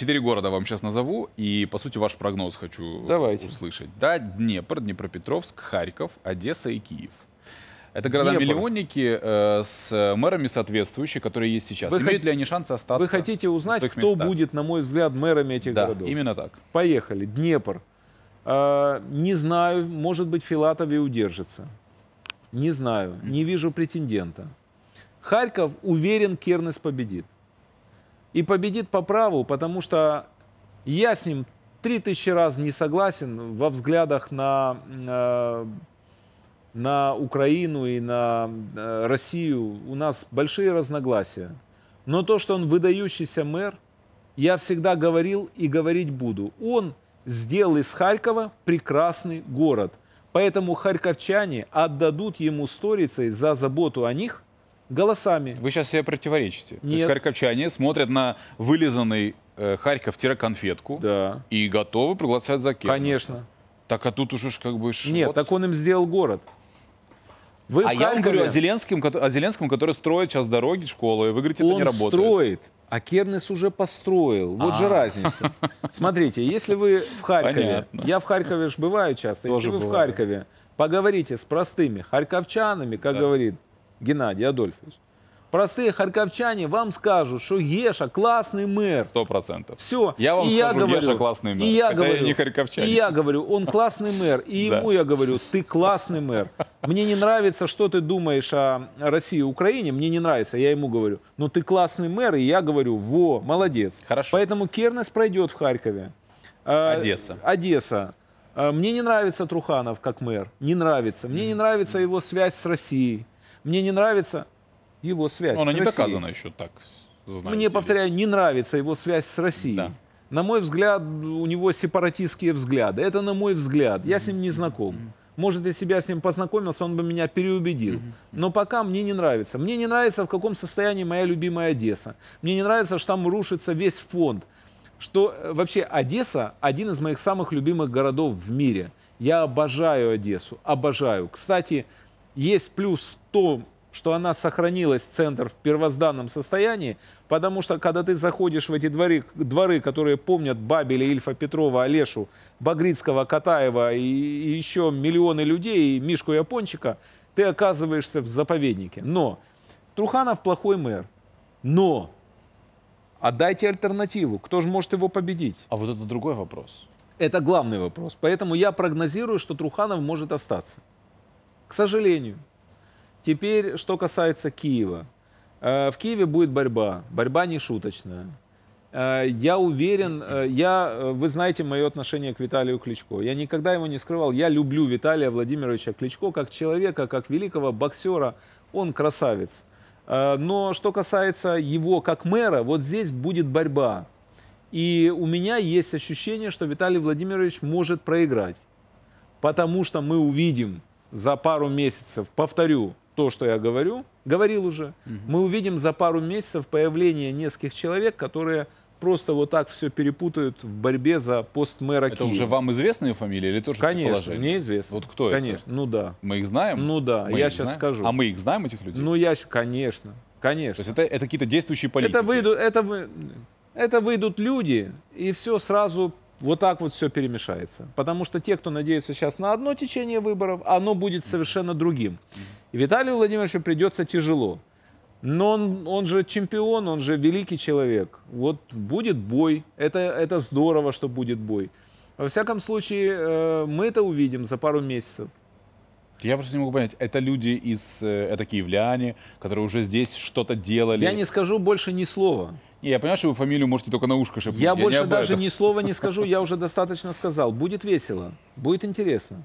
Четыре города вам сейчас назову, и, по сути, ваш прогноз хочу э, Давайте. услышать. Да, Днепр, Днепропетровск, Харьков, Одесса и Киев. Это города-миллионники э, с э, мэрами соответствующие, которые есть сейчас. Вы Имеют х... ли они шансы остаться? Вы хотите узнать, кто местах? будет, на мой взгляд, мэрами этих да, городов? именно так. Поехали. Днепр. Э, не знаю, может быть, Филатов и удержится. Не знаю, не вижу претендента. Харьков уверен, Кернес победит и победит по праву, потому что я с ним три тысячи раз не согласен во взглядах на, э, на Украину и на э, Россию. У нас большие разногласия. Но то, что он выдающийся мэр, я всегда говорил и говорить буду. Он сделал из Харькова прекрасный город. Поэтому харьковчане отдадут ему сторицей за заботу о них – голосами. Вы сейчас себе противоречите. Нет. То есть харьковчане смотрят на вылизанный э, Харьков-конфетку да. и готовы проголосовать за Кирова. Конечно. Так а тут уж, как бы... Нет, так он им сделал город. Вы а я вам говорю о Зеленском, о Зеленском, который строит сейчас дороги, школы. Вы говорите, он это не работает. Он строит, а Кернес уже построил. Вот а -а -а. же разница. Смотрите, если вы в Харькове... Понятно. Я в Харькове же бываю часто. Тоже если вы бываю. в Харькове, поговорите с простыми харьковчанами, как да. говорит Геннадий Адольфович, простые харьковчане вам скажут, что Еша классный мэр. Сто процентов. Все. Я вам и скажу, я говорю, Еша классный мэр. И я Хотя говорю, я не харьковчанин. И я говорю, он классный мэр. И ему я говорю, ты классный мэр. Мне не нравится, что ты думаешь о России и Украине. Мне не нравится. Я ему говорю, но «Ну, ты классный мэр. И я говорю, во, молодец. Хорошо. Поэтому Кернес пройдет в Харькове. Э, Одесса. Одесса. Э, мне не нравится Труханов как мэр. Не нравится. Мне не нравится его связь с Россией. Мне не нравится его связь Но она с не доказана еще так. Знаете, Мне, повторяю, не нравится его связь с Россией. Да. На мой взгляд, у него сепаратистские взгляды. Это на мой взгляд. Я с ним не знаком. Может, если бы я с ним познакомился, он бы меня переубедил. Но пока мне не нравится. Мне не нравится, в каком состоянии моя любимая Одесса. Мне не нравится, что там рушится весь фонд. Что э, вообще Одесса один из моих самых любимых городов в мире. Я обожаю Одессу, обожаю. Кстати, есть плюс в том, что она сохранилась, центр, в первозданном состоянии, потому что, когда ты заходишь в эти дворы, дворы которые помнят Бабеля, Ильфа Петрова, Олешу, Багрицкого, Катаева и, и еще миллионы людей, и Мишку Япончика, ты оказываешься в заповеднике. Но Труханов плохой мэр, но отдайте а альтернативу, кто же может его победить? А вот это другой вопрос. Это главный вопрос. Поэтому я прогнозирую, что Труханов может остаться. К сожалению. Теперь, что касается Киева. Э, в Киеве будет борьба. Борьба не шуточная. Э, я уверен, э, я, вы знаете мое отношение к Виталию Кличко. Я никогда его не скрывал. Я люблю Виталия Владимировича Кличко как человека, как великого боксера. Он красавец. Но что касается его как мэра, вот здесь будет борьба. И у меня есть ощущение, что Виталий Владимирович может проиграть. Потому что мы увидим за пару месяцев, повторю то, что я говорю, говорил уже, угу. мы увидим за пару месяцев появление нескольких человек, которые просто вот так все перепутают в борьбе за пост мэра Это Киева. уже вам известные фамилии или тоже Конечно, мне известно. Вот кто конечно, это? Конечно, ну да. Мы их знаем? Ну да, мы я сейчас знаем? скажу. А мы их знаем, этих людей? Ну я, конечно, конечно. То есть это, это какие-то действующие политики? Это выйдут, это, это выйдут люди, и все сразу вот так вот все перемешается. Потому что те, кто надеется сейчас на одно течение выборов, оно будет совершенно другим. И Виталию Владимировичу придется тяжело. Но он, он же чемпион, он же великий человек. Вот будет бой. Это, это здорово, что будет бой. Во всяком случае, э, мы это увидим за пару месяцев. Я просто не могу понять, это люди из, э, это киевляне, которые уже здесь что-то делали. Я не скажу больше ни слова. Не, я понимаю, что вы фамилию можете только на ушко шепнуть. Я, я больше даже этом. ни слова не скажу, я уже достаточно сказал. Будет весело, будет интересно.